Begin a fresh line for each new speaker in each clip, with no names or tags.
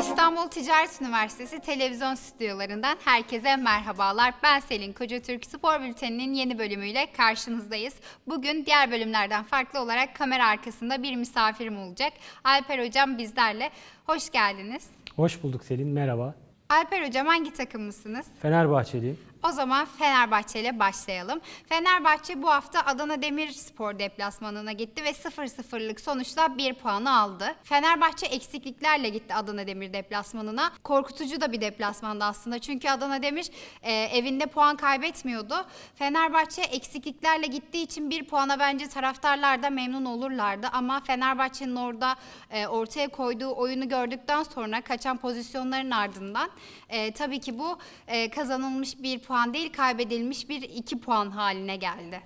İstanbul Ticaret Üniversitesi televizyon stüdyolarından herkese merhabalar. Ben Selin Koca Türk Spor Bülteni'nin yeni bölümüyle karşınızdayız. Bugün diğer bölümlerden farklı olarak kamera arkasında bir misafirim olacak. Alper Hocam bizlerle. Hoş geldiniz.
Hoş bulduk Selin. Merhaba.
Alper Hocam hangi takımlısınız?
Fenerbahçeliyim.
O zaman Fenerbahçe ile başlayalım. Fenerbahçe bu hafta Adana Demirspor deplasmanına gitti ve 0-0'lık sonuçla 1 puanı aldı. Fenerbahçe eksikliklerle gitti Adana Demir deplasmanına. Korkutucu da bir deplasmandı aslında çünkü Adana Demir e, evinde puan kaybetmiyordu. Fenerbahçe eksikliklerle gittiği için 1 puana bence taraftarlar da memnun olurlardı ama Fenerbahçe'nin orada e, ortaya koyduğu oyunu gördükten sonra kaçan pozisyonların ardından e, tabii ki bu e, kazanılmış bir puan değil kaybedilmiş bir iki puan haline geldi.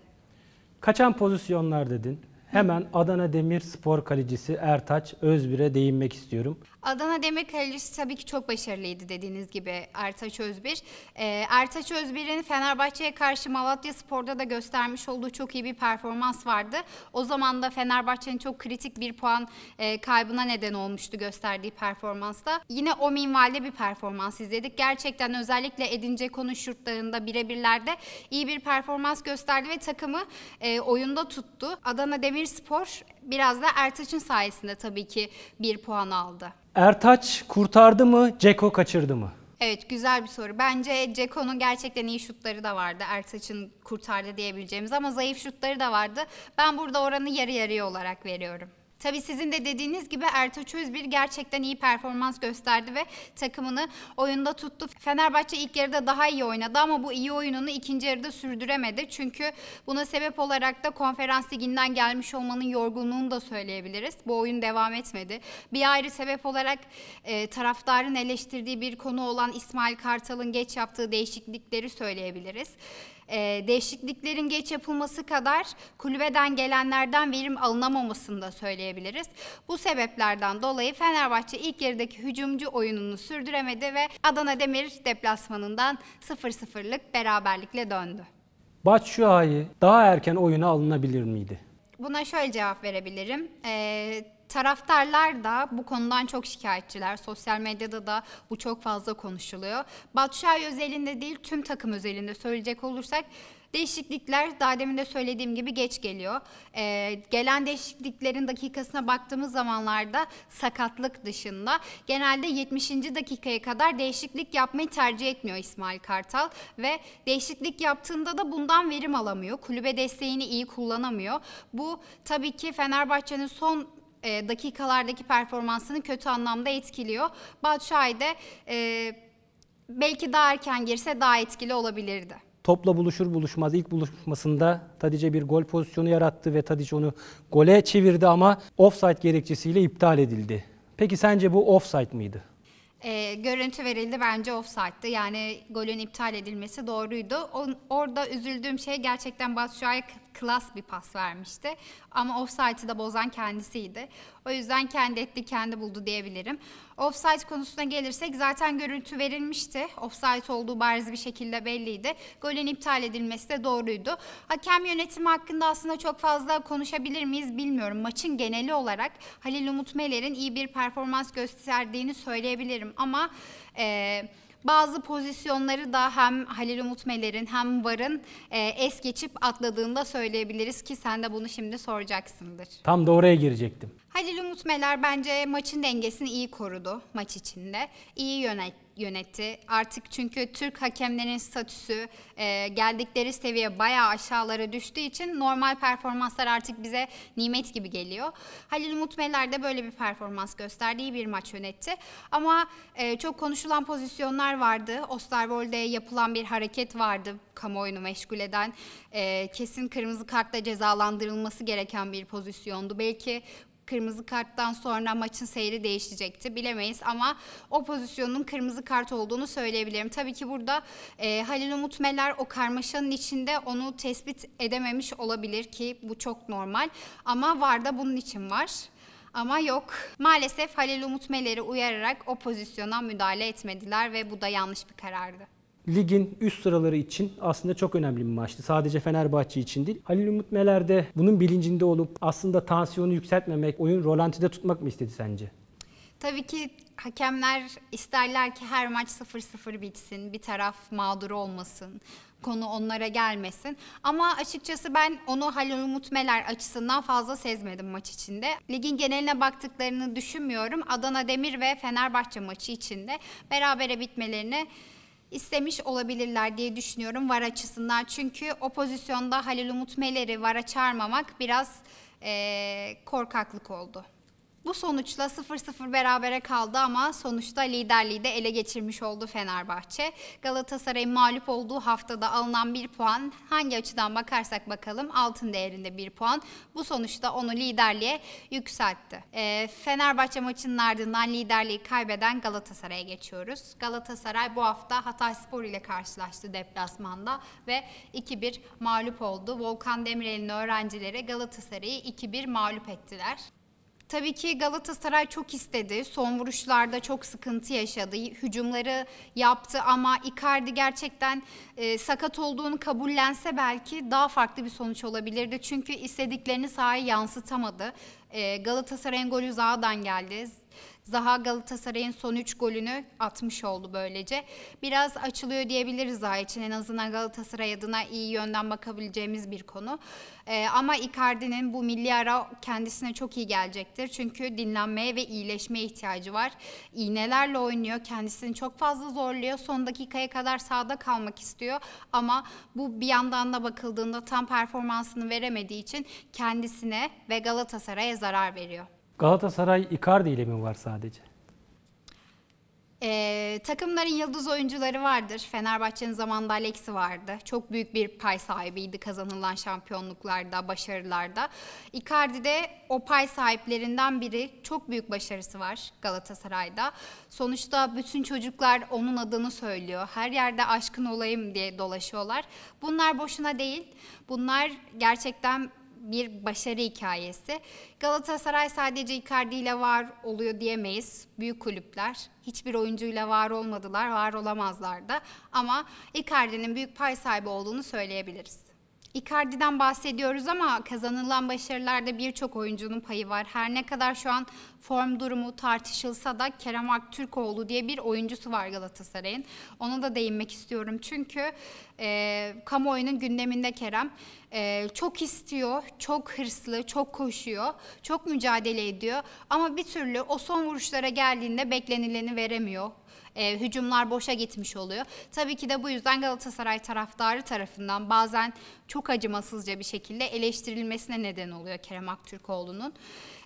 Kaçan pozisyonlar dedin. Hemen Adana Demir spor kalecisi Ertaç Özbir'e değinmek istiyorum.
Adana Demir Demirkaleci tabii ki çok başarılıydı dediğiniz gibi Ertaç Özbir. E, ee, Ertaç Özbir'in Fenerbahçe'ye karşı Malatya Spor'da da göstermiş olduğu çok iyi bir performans vardı. O zaman da Fenerbahçe'nin çok kritik bir puan e, kaybına neden olmuştu gösterdiği performansla. Yine o minvalde bir performans izledik. Gerçekten özellikle edince Dzeko'nun şurtlarında birebirlerde iyi bir performans gösterdi ve takımı e, oyunda tuttu. Adana Demir Spor biraz da Ertaç'ın sayesinde tabii ki bir puan aldı.
Ertaç kurtardı mı, Ceko kaçırdı mı?
Evet güzel bir soru. Bence Ceko'nun gerçekten iyi şutları da vardı. Ertaç'ın kurtardı diyebileceğimiz ama zayıf şutları da vardı. Ben burada oranı yarı yarıya olarak veriyorum. Tabi sizin de dediğiniz gibi Ertuğ Özbir gerçekten iyi performans gösterdi ve takımını oyunda tuttu. Fenerbahçe ilk yarıda daha iyi oynadı ama bu iyi oyununu ikinci yarıda sürdüremedi. Çünkü buna sebep olarak da konferans liginden gelmiş olmanın yorgunluğunu da söyleyebiliriz. Bu oyun devam etmedi. Bir ayrı sebep olarak e, taraftarın eleştirdiği bir konu olan İsmail Kartal'ın geç yaptığı değişiklikleri söyleyebiliriz e, değişikliklerin geç yapılması kadar kulübeden gelenlerden verim alınamamasını da söyleyebiliriz. Bu sebeplerden dolayı Fenerbahçe ilk yarıdaki hücumcu oyununu sürdüremedi ve Adana Demir deplasmanından 0-0'lık beraberlikle döndü.
Batshuayi daha erken oyuna alınabilir miydi?
Buna şöyle cevap verebilirim. Ee, taraftarlar da bu konudan çok şikayetçiler. Sosyal medyada da bu çok fazla konuşuluyor. Batuşay özelinde değil tüm takım özelinde söyleyecek olursak Değişiklikler daha demin de söylediğim gibi geç geliyor. Ee, gelen değişikliklerin dakikasına baktığımız zamanlarda sakatlık dışında genelde 70. dakikaya kadar değişiklik yapmayı tercih etmiyor İsmail Kartal ve değişiklik yaptığında da bundan verim alamıyor. Kulübe desteğini iyi kullanamıyor. Bu tabii ki Fenerbahçe'nin son e, dakikalardaki performansını kötü anlamda etkiliyor. Batshuayi de e, belki daha erken girse daha etkili olabilirdi.
Topla buluşur buluşmaz ilk buluşmasında Tadice bir gol pozisyonu yarattı ve Tadic onu gole çevirdi ama offside gerekçesiyle iptal edildi. Peki sence bu offside mıydı?
e, görüntü verildi bence offside'dı. Yani golün iptal edilmesi doğruydu. On, orada üzüldüğüm şey gerçekten Batshuayi klas bir pas vermişti. Ama offside'ı da bozan kendisiydi. O yüzden kendi etti kendi buldu diyebilirim. Offside konusuna gelirsek zaten görüntü verilmişti. Offside olduğu bariz bir şekilde belliydi. Golün iptal edilmesi de doğruydu. Hakem yönetimi hakkında aslında çok fazla konuşabilir miyiz bilmiyorum. Maçın geneli olarak Halil Umut Meler'in iyi bir performans gösterdiğini söyleyebilirim ama... Ee, bazı pozisyonları da hem Halil Umut Meler'in hem VAR'ın e, es geçip atladığını da söyleyebiliriz ki sen de bunu şimdi soracaksındır.
Tam da oraya girecektim.
Halil Umut Meler bence maçın dengesini iyi korudu maç içinde. iyi yönetti yönetti. Artık çünkü Türk hakemlerin statüsü e, geldikleri seviye bayağı aşağılara düştüğü için normal performanslar artık bize nimet gibi geliyor. Halil Umut Meler de böyle bir performans gösterdiği bir maç yönetti. Ama e, çok konuşulan pozisyonlar vardı. Osterwolde'ye yapılan bir hareket vardı kamuoyunu meşgul eden. E, kesin kırmızı kartla cezalandırılması gereken bir pozisyondu. Belki kırmızı karttan sonra maçın seyri değişecekti bilemeyiz ama o pozisyonun kırmızı kart olduğunu söyleyebilirim. Tabii ki burada e, Halil Umut Meler o karmaşanın içinde onu tespit edememiş olabilir ki bu çok normal ama VAR da bunun için var. Ama yok. Maalesef Halil Umut Meler'i uyararak o pozisyona müdahale etmediler ve bu da yanlış bir karardı
ligin üst sıraları için aslında çok önemli bir maçtı. Sadece Fenerbahçe için değil. Halil Umut Meler de bunun bilincinde olup aslında tansiyonu yükseltmemek, oyun rolantide tutmak mı istedi sence?
Tabii ki hakemler isterler ki her maç 0-0 bitsin, bir taraf mağdur olmasın, konu onlara gelmesin. Ama açıkçası ben onu Halil Umut Meler açısından fazla sezmedim maç içinde. Ligin geneline baktıklarını düşünmüyorum. Adana Demir ve Fenerbahçe maçı içinde berabere bitmelerini istemiş olabilirler diye düşünüyorum VAR açısından. Çünkü o pozisyonda Halil Umut Meler'i VAR'a çağırmamak biraz e, korkaklık oldu. Bu sonuçla 0-0 berabere kaldı ama sonuçta liderliği de ele geçirmiş oldu Fenerbahçe. Galatasaray'ın mağlup olduğu haftada alınan bir puan hangi açıdan bakarsak bakalım altın değerinde bir puan. Bu sonuçta onu liderliğe yükseltti. E, Fenerbahçe maçının ardından liderliği kaybeden Galatasaray'a geçiyoruz. Galatasaray bu hafta Hatayspor ile karşılaştı deplasmanda ve 2-1 mağlup oldu. Volkan Demirel'in öğrencileri Galatasaray'ı 2-1 mağlup ettiler. Tabii ki Galatasaray çok istedi. Son vuruşlarda çok sıkıntı yaşadı. Hücumları yaptı ama Icardi gerçekten e, sakat olduğunu kabullense belki daha farklı bir sonuç olabilirdi. Çünkü istediklerini sahaya yansıtamadı. E, Galatasaray'ın golü Zaha'dan geldi. Zaha Galatasaray'ın son 3 golünü atmış oldu böylece. Biraz açılıyor diyebiliriz Zaha için. En azından Galatasaray adına iyi yönden bakabileceğimiz bir konu. Ee, ama Icardi'nin bu milli ara kendisine çok iyi gelecektir. Çünkü dinlenmeye ve iyileşmeye ihtiyacı var. İğnelerle oynuyor. Kendisini çok fazla zorluyor. Son dakikaya kadar sahada kalmak istiyor. Ama bu bir yandan da bakıldığında tam performansını veremediği için kendisine ve Galatasaray'a zarar veriyor.
Galatasaray Icardi ile mi var sadece?
Ee, takımların yıldız oyuncuları vardır. Fenerbahçe'nin zamanında Alex'i vardı. Çok büyük bir pay sahibiydi kazanılan şampiyonluklarda, başarılarda. Icardi de o pay sahiplerinden biri. Çok büyük başarısı var Galatasaray'da. Sonuçta bütün çocuklar onun adını söylüyor. Her yerde aşkın olayım diye dolaşıyorlar. Bunlar boşuna değil. Bunlar gerçekten bir başarı hikayesi. Galatasaray sadece Icardi ile var oluyor diyemeyiz. Büyük kulüpler hiçbir oyuncuyla var olmadılar, var olamazlar da ama Icardi'nin büyük pay sahibi olduğunu söyleyebiliriz. Icardi'den bahsediyoruz ama kazanılan başarılarda birçok oyuncunun payı var. Her ne kadar şu an form durumu tartışılsa da Kerem Aktürkoğlu diye bir oyuncusu var Galatasaray'ın. Ona da değinmek istiyorum çünkü e, kamuoyunun gündeminde Kerem e, çok istiyor, çok hırslı, çok koşuyor, çok mücadele ediyor ama bir türlü o son vuruşlara geldiğinde beklenileni veremiyor e, hücumlar boşa gitmiş oluyor. Tabii ki de bu yüzden Galatasaray taraftarı tarafından bazen çok acımasızca bir şekilde eleştirilmesine neden oluyor Kerem Aktürkoğlu'nun.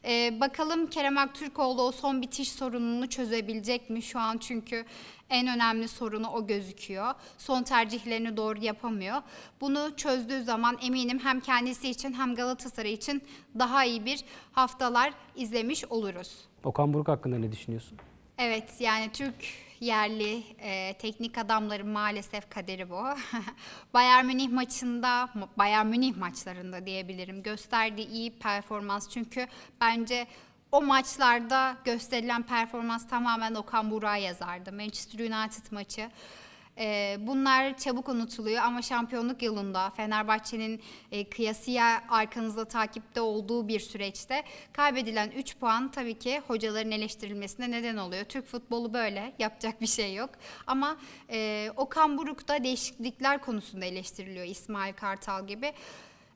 E, bakalım Kerem Aktürkoğlu o son bitiş sorununu çözebilecek mi şu an çünkü en önemli sorunu o gözüküyor. Son tercihlerini doğru yapamıyor. Bunu çözdüğü zaman eminim hem kendisi için hem Galatasaray için daha iyi bir haftalar izlemiş oluruz.
Okan Buruk hakkında ne düşünüyorsun?
Evet yani Türk yerli e, teknik adamların maalesef kaderi bu. Bayern Münih maçında, Bayern Münih maçlarında diyebilirim gösterdiği iyi performans. Çünkü bence o maçlarda gösterilen performans tamamen Okan Burak'a yazardı. Manchester United maçı e, bunlar çabuk unutuluyor ama şampiyonluk yılında Fenerbahçe'nin e, kıyasıya arkanızda takipte olduğu bir süreçte kaybedilen 3 puan tabii ki hocaların eleştirilmesine neden oluyor. Türk futbolu böyle yapacak bir şey yok. Ama e, Okan Buruk da değişiklikler konusunda eleştiriliyor İsmail Kartal gibi.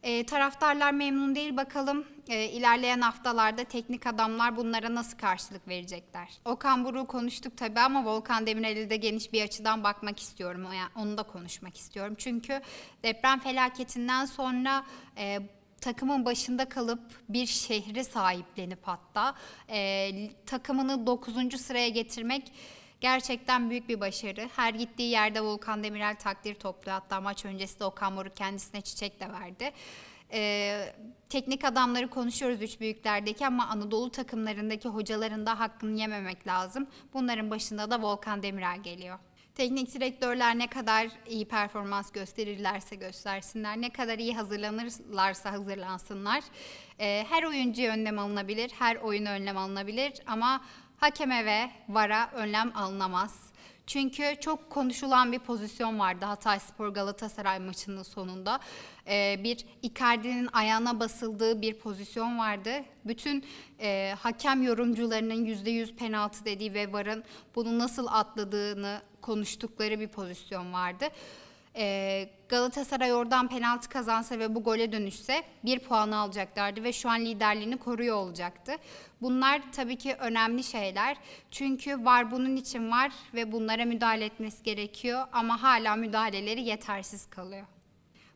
E, taraftarlar memnun değil bakalım e, ilerleyen haftalarda teknik adamlar bunlara nasıl karşılık verecekler. Okan Buruk'u konuştuk tabi ama Volkan Demirel'i de geniş bir açıdan bakmak istiyorum. Yani onu da konuşmak istiyorum. Çünkü deprem felaketinden sonra e, takımın başında kalıp bir şehri sahiplenip hatta e, takımını 9. sıraya getirmek Gerçekten büyük bir başarı. Her gittiği yerde Volkan Demirel takdir topluyor. Hatta maç öncesi de Okan Buruk kendisine çiçek de verdi. Ee, teknik adamları konuşuyoruz üç büyüklerdeki ama Anadolu takımlarındaki hocaların da hakkını yememek lazım. Bunların başında da Volkan Demirel geliyor. Teknik direktörler ne kadar iyi performans gösterirlerse göstersinler, ne kadar iyi hazırlanırlarsa hazırlansınlar. Ee, her oyuncu önlem alınabilir, her oyun önlem alınabilir ama Hakeme ve VAR'a önlem alınamaz. Çünkü çok konuşulan bir pozisyon vardı Hatay Spor Galatasaray maçının sonunda. Ee, bir Icardi'nin ayağına basıldığı bir pozisyon vardı. Bütün e, hakem yorumcularının %100 penaltı dediği ve VAR'ın bunu nasıl atladığını konuştukları bir pozisyon vardı. E, Galatasaray oradan penaltı kazansa ve bu gole dönüşse bir puanı alacaklardı ve şu an liderliğini koruyor olacaktı. Bunlar tabii ki önemli şeyler. Çünkü var bunun için var ve bunlara müdahale etmesi gerekiyor ama hala müdahaleleri yetersiz kalıyor.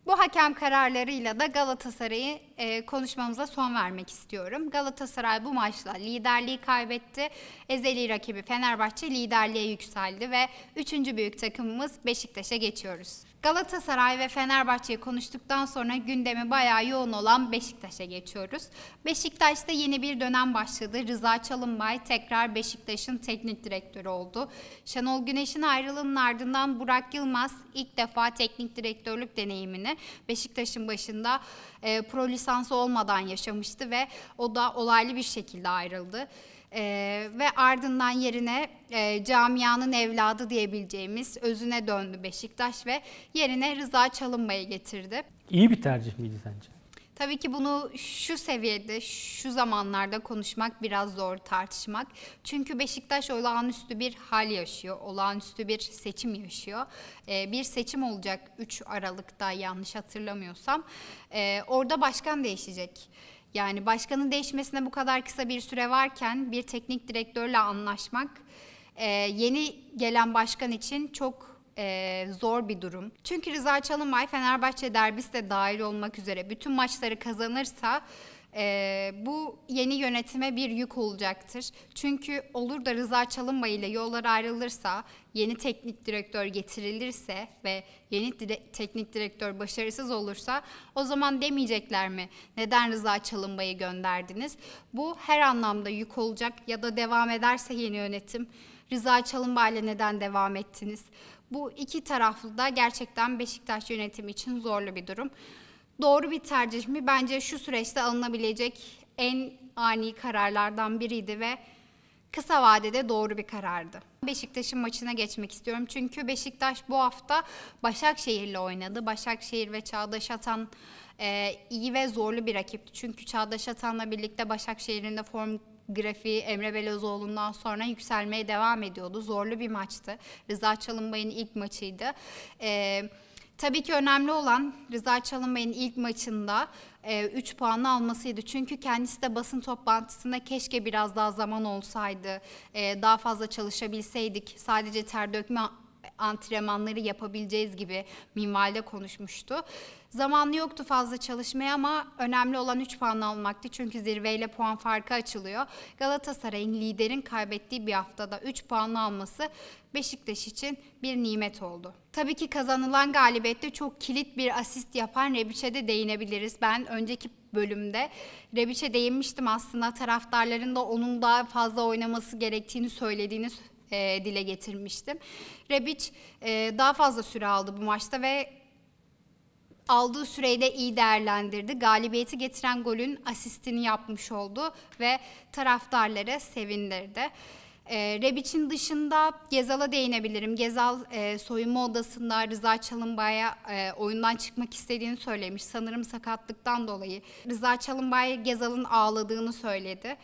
Bu hakem kararlarıyla da Galatasaray'ı e, konuşmamıza son vermek istiyorum. Galatasaray bu maçla liderliği kaybetti. Ezeli rakibi Fenerbahçe liderliğe yükseldi ve 3. büyük takımımız Beşiktaş'a geçiyoruz. Galatasaray ve Fenerbahçe'yi konuştuktan sonra gündemi bayağı yoğun olan Beşiktaş'a geçiyoruz. Beşiktaş'ta yeni bir dönem başladı. Rıza Çalınbay tekrar Beşiktaş'ın teknik direktörü oldu. Şenol Güneş'in ayrılığının ardından Burak Yılmaz ilk defa teknik direktörlük deneyimini Beşiktaş'ın başında e, pro lisansı olmadan yaşamıştı ve o da olaylı bir şekilde ayrıldı. E, ve ardından yerine e, camianın evladı diyebileceğimiz özüne döndü Beşiktaş ve yerine Rıza Çalınmay'ı getirdi.
İyi bir tercih miydi sence?
Tabii ki bunu şu seviyede, şu zamanlarda konuşmak biraz zor tartışmak. Çünkü Beşiktaş olağanüstü bir hal yaşıyor, olağanüstü bir seçim yaşıyor. Ee, bir seçim olacak 3 Aralık'ta yanlış hatırlamıyorsam. Ee, orada başkan değişecek yani başkanın değişmesine bu kadar kısa bir süre varken bir teknik direktörle anlaşmak e, yeni gelen başkan için çok e, zor bir durum. Çünkü Rıza Çalınbay Fenerbahçe derbisi de dahil olmak üzere bütün maçları kazanırsa e, bu yeni yönetime bir yük olacaktır. Çünkü olur da Rıza Çalınbay ile yollar ayrılırsa, yeni teknik direktör getirilirse ve yeni dire teknik direktör başarısız olursa o zaman demeyecekler mi? Neden Rıza Çalınbay'ı gönderdiniz? Bu her anlamda yük olacak ya da devam ederse yeni yönetim Rıza Çalınbay ile neden devam ettiniz? Bu iki taraflı da gerçekten Beşiktaş yönetimi için zorlu bir durum doğru bir tercih mi? Bence şu süreçte alınabilecek en ani kararlardan biriydi ve kısa vadede doğru bir karardı. Beşiktaş'ın maçına geçmek istiyorum. Çünkü Beşiktaş bu hafta Başakşehir'le oynadı. Başakşehir ve Çağdaş Atan e, iyi ve zorlu bir rakipti. Çünkü Çağdaş Atan'la birlikte Başakşehir'in de form grafiği Emre Belözoğlu'ndan sonra yükselmeye devam ediyordu. Zorlu bir maçtı. Rıza Çalınbay'ın ilk maçıydı. Evet Tabii ki önemli olan Rıza Çalınbay'ın ilk maçında 3 e, puanı almasıydı. Çünkü kendisi de basın toplantısında keşke biraz daha zaman olsaydı, e, daha fazla çalışabilseydik, sadece ter dökme antrenmanları yapabileceğiz gibi minvalde konuşmuştu. Zamanlı yoktu fazla çalışmaya ama önemli olan 3 puan almaktı. Çünkü zirveyle puan farkı açılıyor. Galatasaray'ın liderin kaybettiği bir haftada 3 puan alması Beşiktaş için bir nimet oldu. Tabii ki kazanılan galibette çok kilit bir asist yapan Rebiç'e de değinebiliriz. Ben önceki bölümde Rebiç'e değinmiştim aslında taraftarların da onun daha fazla oynaması gerektiğini söylediğini e, dile getirmiştim. Rebic e, daha fazla süre aldı bu maçta ve aldığı süreyi de iyi değerlendirdi. Galibiyeti getiren golün asistini yapmış oldu ve taraftarları sevindirdi. E, Rebic'in dışında Gezal'a değinebilirim. Gezal e, soyunma odasında Rıza Çalınbay'a e, oyundan çıkmak istediğini söylemiş. Sanırım sakatlıktan dolayı. Rıza Çalınbay Gezal'ın ağladığını söyledi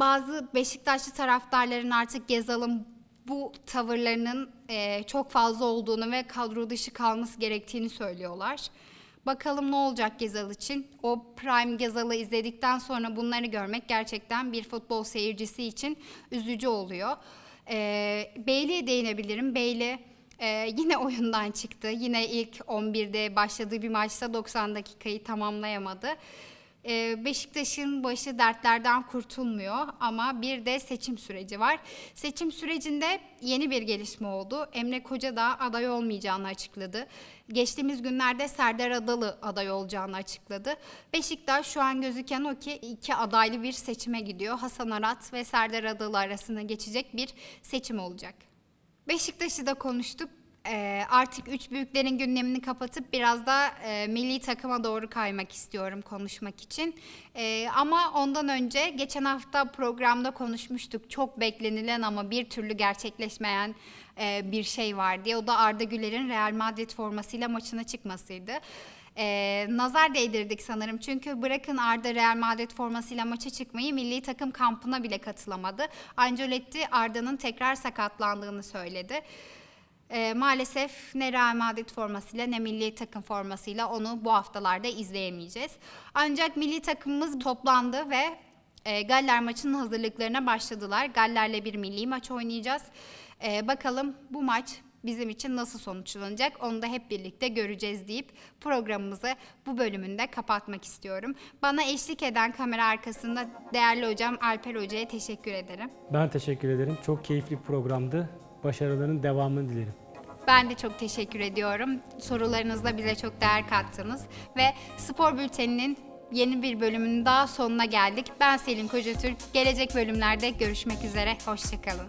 bazı Beşiktaşlı taraftarların artık Gezal'ın bu tavırlarının e, çok fazla olduğunu ve kadro dışı kalması gerektiğini söylüyorlar. Bakalım ne olacak Gezal için? O Prime Gezal'ı izledikten sonra bunları görmek gerçekten bir futbol seyircisi için üzücü oluyor. Ee, Bailey'e değinebilirim. Bailey e, yine oyundan çıktı. Yine ilk 11'de başladığı bir maçta 90 dakikayı tamamlayamadı. Ee, Beşiktaş'ın başı dertlerden kurtulmuyor ama bir de seçim süreci var. Seçim sürecinde yeni bir gelişme oldu. Emre Koca da aday olmayacağını açıkladı. Geçtiğimiz günlerde Serdar Adalı aday olacağını açıkladı. Beşiktaş şu an gözüken o ki iki adaylı bir seçime gidiyor. Hasan Arat ve Serdar Adalı arasında geçecek bir seçim olacak. Beşiktaş'ı da konuştuk. Ee, artık üç büyüklerin gündemini kapatıp biraz da e, milli takıma doğru kaymak istiyorum konuşmak için. E, ama ondan önce geçen hafta programda konuşmuştuk çok beklenilen ama bir türlü gerçekleşmeyen e, bir şey var diye. O da Arda Güler'in Real Madrid formasıyla maçına çıkmasıydı e, nazar değdirdik sanırım. Çünkü bırakın Arda Real Madrid formasıyla maça çıkmayı milli takım kampına bile katılamadı. Ancelotti Arda'nın tekrar sakatlandığını söyledi. E, maalesef ne Real Madrid formasıyla ne milli takım formasıyla onu bu haftalarda izleyemeyeceğiz. Ancak milli takımımız toplandı ve e, Galler maçının hazırlıklarına başladılar. Galler'le bir milli maç oynayacağız. E, bakalım bu maç bizim için nasıl sonuçlanacak onu da hep birlikte göreceğiz deyip programımızı bu bölümünde kapatmak istiyorum. Bana eşlik eden kamera arkasında değerli hocam Alper Hoca'ya teşekkür ederim.
Ben teşekkür ederim. Çok keyifli programdı başarılarının devamını dilerim.
Ben de çok teşekkür ediyorum. Sorularınızla bize çok değer kattınız ve spor bülteninin yeni bir bölümünün daha sonuna geldik. Ben Selin Kocatürk. Gelecek bölümlerde görüşmek üzere. Hoşçakalın.